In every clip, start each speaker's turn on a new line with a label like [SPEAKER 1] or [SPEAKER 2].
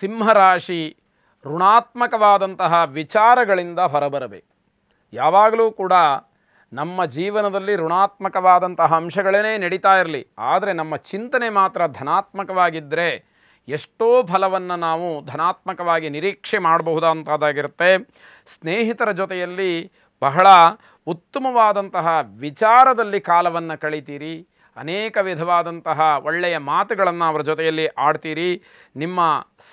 [SPEAKER 1] ಸಿಂಹರಾಶಿ ಋಣಾತ್ಮಕವಾದಂತಹ ವಿಚಾರಗಳಿಂದ ಹೊರಬರಬೇಕು ಯಾವಾಗಲೂ ಕೂಡ ನಮ್ಮ ಜೀವನದಲ್ಲಿ ಋಣಾತ್ಮಕವಾದಂತಹ ಅಂಶಗಳೇ ನಡೀತಾ ಇರಲಿ ಆದರೆ ನಮ್ಮ ಚಿಂತನೆ ಮಾತ್ರ ಧನಾತ್ಮಕವಾಗಿದ್ದರೆ ಎಷ್ಟೋ ಫಲವನ್ನು ನಾವು ಧನಾತ್ಮಕವಾಗಿ ನಿರೀಕ್ಷೆ ಮಾಡಬಹುದಂಥದ್ದಾಗಿರುತ್ತೆ ಸ್ನೇಹಿತರ ಜೊತೆಯಲ್ಲಿ ಬಹಳ ಉತ್ತಮವಾದಂತಹ ವಿಚಾರದಲ್ಲಿ ಕಾಲವನ್ನು ಕಳಿತೀರಿ ಅನೇಕ ವಿಧವಾದಂತಹ ಒಳ್ಳೆಯ ಮಾತುಗಳನ್ನು ಅವರ ಜೊತೆಯಲ್ಲಿ ಆಡ್ತೀರಿ ನಿಮ್ಮ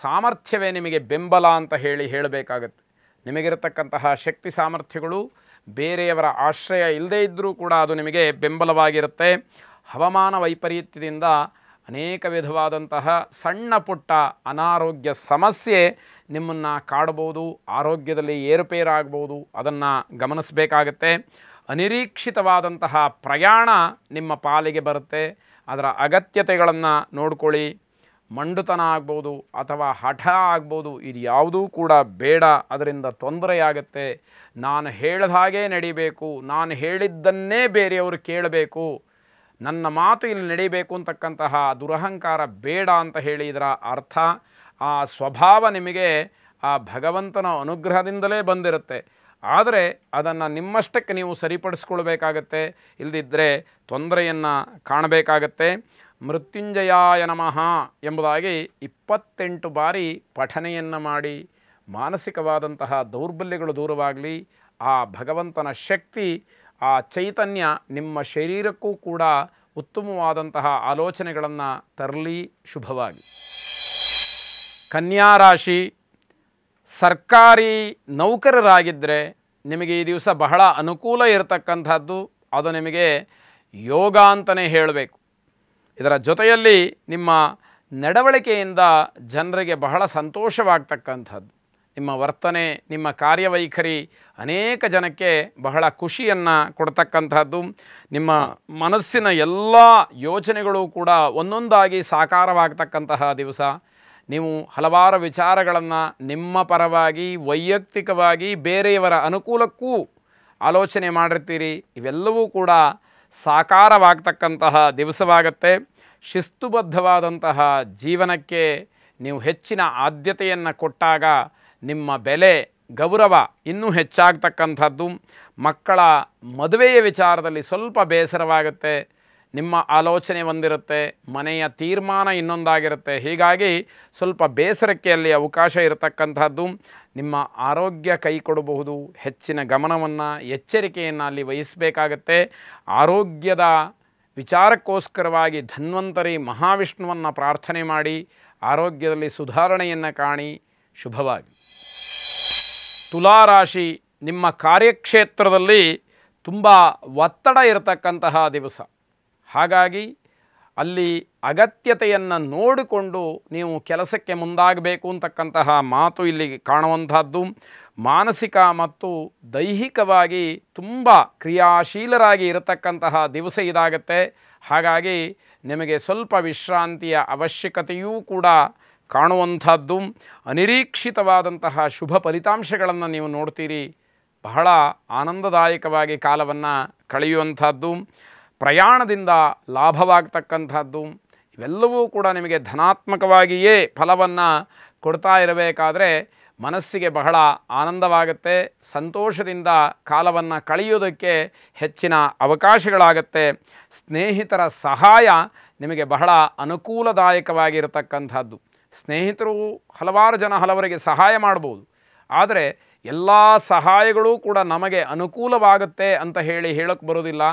[SPEAKER 1] ಸಾಮರ್ಥ್ಯವೇ ನಿಮಗೆ ಬೆಂಬಲ ಅಂತ ಹೇಳಿ ಹೇಳಬೇಕಾಗತ್ತೆ ನಿಮಗಿರತಕ್ಕಂತಹ ಶಕ್ತಿ ಸಾಮರ್ಥ್ಯಗಳು ಬೇರೆಯವರ ಆಶ್ರಯ ಇಲ್ಲದೇ ಇದ್ದರೂ ಕೂಡ ಅದು ನಿಮಗೆ ಬೆಂಬಲವಾಗಿರುತ್ತೆ ಹವಾಮಾನ ವೈಪರೀತ್ಯದಿಂದ ಅನೇಕ ವಿಧವಾದಂತಹ ಸಣ್ಣ ಪುಟ್ಟ ಅನಾರೋಗ್ಯ ಸಮಸ್ಯೆ ನಿಮ್ಮನ್ನು ಕಾಡಬಹುದು ಆರೋಗ್ಯದಲ್ಲಿ ಏರುಪೇರಾಗಬಹುದು ಅದನ್ನು ಗಮನಿಸಬೇಕಾಗತ್ತೆ ಅನಿರೀಕ್ಷಿತವಾದಂತಹ ಪ್ರಯಾಣ ನಿಮ್ಮ ಪಾಲಿಗೆ ಬರುತ್ತೆ ಅದರ ಅಗತ್ಯತೆಗಳನ್ನು ನೋಡಿಕೊಳ್ಳಿ ಮಂಡುತನ ಆಗ್ಬೋದು ಅಥವಾ ಹಠ ಆಗ್ಬೋದು ಇದು ಯಾವುದೂ ಕೂಡ ಬೇಡ ಅದರಿಂದ ತೊಂದರೆಯಾಗತ್ತೆ ನಾನು ಹೇಳಿದ ಹಾಗೇ ನಡಿಬೇಕು ನಾನು ಹೇಳಿದ್ದನ್ನೇ ಬೇರೆಯವರು ಕೇಳಬೇಕು ನನ್ನ ಮಾತು ಇಲ್ಲಿ ನಡೀಬೇಕು ಅಂತಕ್ಕಂತಹ ದುರಹಂಕಾರ ಬೇಡ ಅಂತ ಹೇಳಿ ಇದರ ಅರ್ಥ ಆ ಸ್ವಭಾವ ನಿಮಗೆ ಆ ಭಗವಂತನ ಅನುಗ್ರಹದಿಂದಲೇ ಬಂದಿರುತ್ತೆ ಆದರೆ ಅದನ್ನು ನಿಮ್ಮಷ್ಟಕ್ಕೆ ನೀವು ಸರಿಪಡಿಸ್ಕೊಳ್ಬೇಕಾಗತ್ತೆ ಇಲ್ಲದಿದ್ದರೆ ತೊಂದರೆಯನ್ನು ಕಾಣಬೇಕಾಗತ್ತೆ ಮೃತ್ಯುಂಜಯಾಯ ನಮಃ ಎಂಬುದಾಗಿ ಇಪ್ಪತ್ತೆಂಟು ಬಾರಿ ಪಠನೆಯನ್ನು ಮಾಡಿ ಮಾನಸಿಕವಾದಂತಹ ದೌರ್ಬಲ್ಯಗಳು ದೂರವಾಗಲಿ ಆ ಭಗವಂತನ ಶಕ್ತಿ ಆ ಚೈತನ್ಯ ನಿಮ್ಮ ಶರೀರಕ್ಕೂ ಕೂಡ ಉತ್ತಮವಾದಂತಹ ಆಲೋಚನೆಗಳನ್ನು ತರಲಿ ಶುಭವಾಗಿ ಕನ್ಯಾರಾಶಿ ಸರ್ಕಾರಿ ನೌಕರರಾಗಿದ್ದರೆ ನಿಮಗೆ ಈ ದಿವಸ ಬಹಳ ಅನುಕೂಲ ಇರತಕ್ಕಂಥದ್ದು ಅದು ನಿಮಗೆ ಯೋಗ ಅಂತಲೇ ಹೇಳಬೇಕು ಇದರ ಜೊತೆಯಲ್ಲಿ ನಿಮ್ಮ ನಡವಳಿಕೆಯಿಂದ ಜನರಿಗೆ ಬಹಳ ಸಂತೋಷವಾಗ್ತಕ್ಕಂಥದ್ದು ನಿಮ್ಮ ವರ್ತನೆ ನಿಮ್ಮ ಕಾರ್ಯವೈಖರಿ ಅನೇಕ ಜನಕ್ಕೆ ಬಹಳ ಖುಷಿಯನ್ನು ಕೊಡ್ತಕ್ಕಂಥದ್ದು ನಿಮ್ಮ ಮನಸ್ಸಿನ ಎಲ್ಲ ಯೋಚನೆಗಳು ಕೂಡ ಒಂದೊಂದಾಗಿ ಸಾಕಾರವಾಗ್ತಕ್ಕಂತಹ ದಿವಸ ನೀವು ಹಲವಾರು ವಿಚಾರಗಳನ್ನು ನಿಮ್ಮ ಪರವಾಗಿ ವೈಯಕ್ತಿಕವಾಗಿ ಬೇರೆಯವರ ಅನುಕೂಲಕ್ಕೂ ಆಲೋಚನೆ ಮಾಡಿರ್ತೀರಿ ಇವೆಲ್ಲವೂ ಕೂಡ ಸಾಕಾರವಾಗ್ತಕ್ಕಂತಹ ದಿವಸವಾಗತ್ತೆ ಶಿಸ್ತುಬದ್ಧವಾದಂತಹ ಜೀವನಕ್ಕೆ ನೀವು ಹೆಚ್ಚಿನ ಆದ್ಯತೆಯನ್ನು ಕೊಟ್ಟಾಗ ನಿಮ್ಮ ಬೆಲೆ ಗೌರವ ಇನ್ನೂ ಹೆಚ್ಚಾಗ್ತಕ್ಕಂಥದ್ದು ಮಕ್ಕಳ ಮದುವೆಯ ವಿಚಾರದಲ್ಲಿ ಸ್ವಲ್ಪ ಬೇಸರವಾಗುತ್ತೆ ನಿಮ್ಮ ಆಲೋಚನೆ ಒಂದಿರುತ್ತೆ ಮನೆಯ ತೀರ್ಮಾನ ಇನ್ನೊಂದಾಗಿರುತ್ತೆ ಹೀಗಾಗಿ ಸ್ವಲ್ಪ ಬೇಸರಕ್ಕೆ ಅಲ್ಲಿ ಅವಕಾಶ ಇರತಕ್ಕಂಥದ್ದು ನಿಮ್ಮ ಆರೋಗ್ಯ ಕೈ ಕೊಡಬಹುದು ಹೆಚ್ಚಿನ ಗಮನವನ್ನು ಎಚ್ಚರಿಕೆಯನ್ನು ಅಲ್ಲಿ ವಹಿಸಬೇಕಾಗತ್ತೆ ಆರೋಗ್ಯದ ವಿಚಾರಕ್ಕೋಸ್ಕರವಾಗಿ ಧನ್ವಂತರಿ ಮಹಾವಿಷ್ಣುವನ್ನು ಪ್ರಾರ್ಥನೆ ಮಾಡಿ ಆರೋಗ್ಯದಲ್ಲಿ ಸುಧಾರಣೆಯನ್ನು ಕಾಣಿ ಶುಭವಾಗಿ ತುಲಾರಾಶಿ ನಿಮ್ಮ ಕಾರ್ಯಕ್ಷೇತ್ರದಲ್ಲಿ ತುಂಬ ಒತ್ತಡ ಇರತಕ್ಕಂತಹ ದಿವಸ ಹಾಗಾಗಿ ಅಲ್ಲಿ ಅಗತ್ಯತೆಯನ್ನು ನೋಡಿಕೊಂಡು ನೀವು ಕೆಲಸಕ್ಕೆ ಮುಂದಾಗಬೇಕು ಅಂತಕ್ಕಂತಹ ಮಾತು ಇಲ್ಲಿ ಕಾಣುವಂಥದ್ದು ಮಾನಸಿಕ ಮತ್ತು ದೈಹಿಕವಾಗಿ ತುಂಬ ಕ್ರಿಯಾಶೀಲರಾಗಿ ಇರತಕ್ಕಂತಹ ದಿವಸ ಇದಾಗತ್ತೆ ಹಾಗಾಗಿ ನಿಮಗೆ ಸ್ವಲ್ಪ ವಿಶ್ರಾಂತಿಯ ಅವಶ್ಯಕತೆಯೂ ಕೂಡ ಕಾಣುವಂಥದ್ದು ಅನಿರೀಕ್ಷಿತವಾದಂತಹ ಶುಭ ಫಲಿತಾಂಶಗಳನ್ನು ನೀವು ನೋಡ್ತೀರಿ ಬಹಳ ಆನಂದದಾಯಕವಾಗಿ ಕಾಲವನ್ನು ಕಳೆಯುವಂಥದ್ದು ಪ್ರಯಾಣದಿಂದ ಲಾಭವಾಗತಕ್ಕಂಥದ್ದು ಇವೆಲ್ಲವೂ ಕೂಡ ನಿಮಗೆ ಧನಾತ್ಮಕವಾಗಿಯೇ ಫಲವನ್ನು ಕೊಡ್ತಾ ಇರಬೇಕಾದರೆ ಮನಸ್ಸಿಗೆ ಬಹಳ ಆನಂದವಾಗುತ್ತೆ ಸಂತೋಷದಿಂದ ಕಾಲವನ್ನು ಕಳೆಯುವುದಕ್ಕೆ ಹೆಚ್ಚಿನ ಅವಕಾಶಗಳಾಗತ್ತೆ ಸ್ನೇಹಿತರ ಸಹಾಯ ನಿಮಗೆ ಬಹಳ ಅನುಕೂಲದಾಯಕವಾಗಿರತಕ್ಕಂಥದ್ದು ಸ್ನೇಹಿತರು ಹಲವಾರು ಜನ ಹಲವರಿಗೆ ಸಹಾಯ ಮಾಡ್ಬೋದು ಆದರೆ ಎಲ್ಲ ಸಹಾಯಗಳೂ ಕೂಡ ನಮಗೆ ಅನುಕೂಲವಾಗುತ್ತೆ ಅಂತ ಹೇಳಿ ಹೇಳೋಕ್ಕೆ ಬರೋದಿಲ್ಲ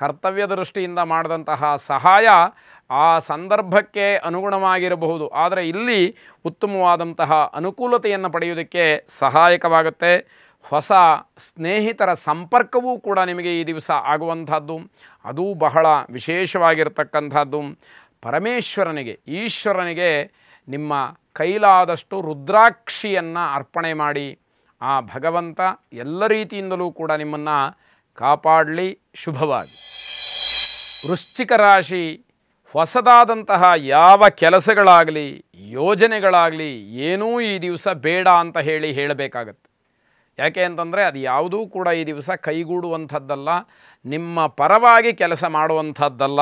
[SPEAKER 1] ಕರ್ತವ್ಯ ದೃಷ್ಟಿಯಿಂದ ಮಾಡಿದಂತಹ ಸಹಾಯ ಆ ಸಂದರ್ಭಕ್ಕೆ ಅನುಗುಣವಾಗಿರಬಹುದು ಆದರೆ ಇಲ್ಲಿ ಉತ್ತಮವಾದಂತಹ ಅನುಕೂಲತೆಯನ್ನು ಪಡೆಯುವುದಕ್ಕೆ ಸಹಾಯಕವಾಗುತ್ತೆ ಹೊಸ ಸ್ನೇಹಿತರ ಸಂಪರ್ಕವೂ ಕೂಡ ನಿಮಗೆ ಈ ದಿವಸ ಆಗುವಂಥದ್ದು ಅದೂ ಬಹಳ ವಿಶೇಷವಾಗಿರತಕ್ಕಂಥದ್ದು ಪರಮೇಶ್ವರನಿಗೆ ಈಶ್ವರನಿಗೆ ನಿಮ್ಮ ಕೈಲಾದಷ್ಟು ರುದ್ರಾಕ್ಷಿಯನ್ನು ಅರ್ಪಣೆ ಮಾಡಿ ಆ ಭಗವಂತ ಎಲ್ಲ ರೀತಿಯಿಂದಲೂ ಕೂಡ ನಿಮ್ಮನ್ನು ಕಾಪಾಡಲಿ ಶುಭವಾಗಿ ವೃಶ್ಚಿಕ ರಾಶಿ ಹೊಸದಾದಂತಹ ಯಾವ ಕೆಲಸಗಳಾಗಲಿ ಯೋಜನೆಗಳಾಗಲಿ ಏನೂ ಈ ದಿವಸ ಬೇಡ ಅಂತ ಹೇಳಿ ಹೇಳಬೇಕಾಗತ್ತೆ ಯಾಕೆ ಅಂತಂದರೆ ಅದು ಯಾವುದೂ ಕೂಡ ಈ ದಿವಸ ಕೈಗೂಡುವಂಥದ್ದಲ್ಲ ನಿಮ್ಮ ಪರವಾಗಿ ಕೆಲಸ ಮಾಡುವಂಥದ್ದಲ್ಲ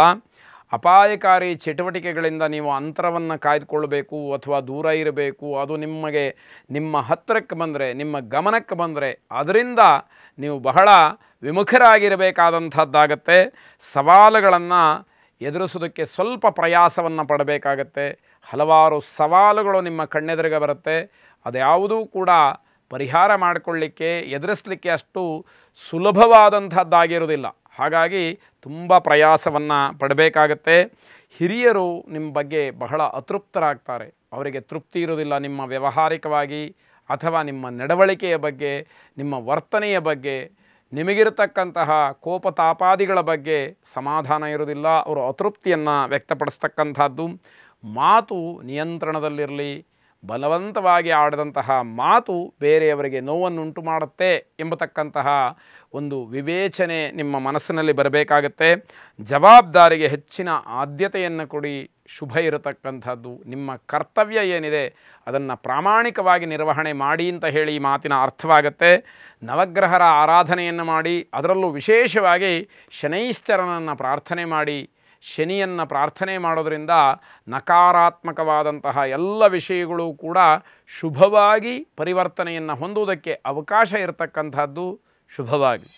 [SPEAKER 1] ಅಪಾಯಕಾರಿ ಚಟುವಟಿಕೆಗಳಿಂದ ನೀವು ಅಂತರವನ್ನು ಕಾಯ್ದುಕೊಳ್ಬೇಕು ಅಥವಾ ದೂರ ಇರಬೇಕು ಅದು ನಿಮಗೆ ನಿಮ್ಮ ಹತ್ತಿರಕ್ಕೆ ಬಂದರೆ ನಿಮ್ಮ ಗಮನಕ್ಕೆ ಬಂದರೆ ಅದರಿಂದ ನೀವು ಬಹಳ ವಿಮುಖರಾಗಿರಬೇಕಾದಂಥದ್ದಾಗತ್ತೆ ಸವಾಲುಗಳನ್ನು ಎದುರಿಸೋದಕ್ಕೆ ಸ್ವಲ್ಪ ಪ್ರಯಾಸವನ್ನು ಪಡಬೇಕಾಗತ್ತೆ ಹಲವಾರು ಸವಾಲುಗಳು ನಿಮ್ಮ ಕಣ್ಣೆದುರಿಗೆ ಬರುತ್ತೆ ಅದ್ಯಾವುದೂ ಕೂಡ ಪರಿಹಾರ ಮಾಡಿಕೊಳ್ಳಿಕ್ಕೆ ಎದುರಿಸಲಿಕ್ಕೆ ಅಷ್ಟು ಸುಲಭವಾದಂಥದ್ದಾಗಿರೋದಿಲ್ಲ ಹಾಗಾಗಿ ತುಂಬ ಪ್ರಯಾಸವನ್ನು ಪಡಬೇಕಾಗತ್ತೆ ಹಿರಿಯರು ನಿಮ್ಮ ಬಗ್ಗೆ ಬಹಳ ಅತೃಪ್ತರಾಗ್ತಾರೆ ಅವರಿಗೆ ತೃಪ್ತಿ ಇರೋದಿಲ್ಲ ನಿಮ್ಮ ವ್ಯವಹಾರಿಕವಾಗಿ ಅಥವಾ ನಿಮ್ಮ ನಡವಳಿಕೆಯ ಬಗ್ಗೆ ನಿಮ್ಮ ವರ್ತನೆಯ ಬಗ್ಗೆ ನಿಮಗಿರತಕ್ಕಂತಹ ಕೋಪತಾಪಾದಿಗಳ ಬಗ್ಗೆ ಸಮಾಧಾನ ಇರೋದಿಲ್ಲ ಅವರು ಅತೃಪ್ತಿಯನ್ನು ವ್ಯಕ್ತಪಡಿಸ್ತಕ್ಕಂಥದ್ದು ಮಾತು ನಿಯಂತ್ರಣದಲ್ಲಿರಲಿ ಬಲವಂತವಾಗಿ ಆಡದಂತಹ ಮಾತು ಬೇರೆಯವರಿಗೆ ನೋವನ್ನುಂಟು ಮಾಡುತ್ತೆ ಎಂಬತಕ್ಕಂತಹ ಒಂದು ವಿವೇಚನೆ ನಿಮ್ಮ ಮನಸ್ಸಿನಲ್ಲಿ ಬರಬೇಕಾಗತ್ತೆ ಜವಾಬ್ದಾರಿಗೆ ಹೆಚ್ಚಿನ ಆದ್ಯತೆಯನ್ನು ಕೊಡಿ ಶುಭ ಇರತಕ್ಕಂಥದ್ದು ನಿಮ್ಮ ಕರ್ತವ್ಯ ಏನಿದೆ ಅದನ್ನು ಪ್ರಾಮಾಣಿಕವಾಗಿ ನಿರ್ವಹಣೆ ಮಾಡಿ ಅಂತ ಹೇಳಿ ಈ ಮಾತಿನ ಅರ್ಥವಾಗತ್ತೆ ನವಗ್ರಹರ ಆರಾಧನೆಯನ್ನು ಮಾಡಿ ಅದರಲ್ಲೂ ವಿಶೇಷವಾಗಿ ಶನೈಶ್ಚರನನ್ನು ಪ್ರಾರ್ಥನೆ ಮಾಡಿ ಶನಿಯನ್ನು ಪ್ರಾರ್ಥನೆ ಮಾಡೋದರಿಂದ ನಕಾರಾತ್ಮಕವಾದಂತಹ ಎಲ್ಲ ವಿಷಯಗಳು ಕೂಡ ಶುಭವಾಗಿ ಪರಿವರ್ತನೆಯನ್ನು ಹೊಂದುವುದಕ್ಕೆ ಅವಕಾಶ ಇರತಕ್ಕಂಥದ್ದು ಶುಭವಾಗಿ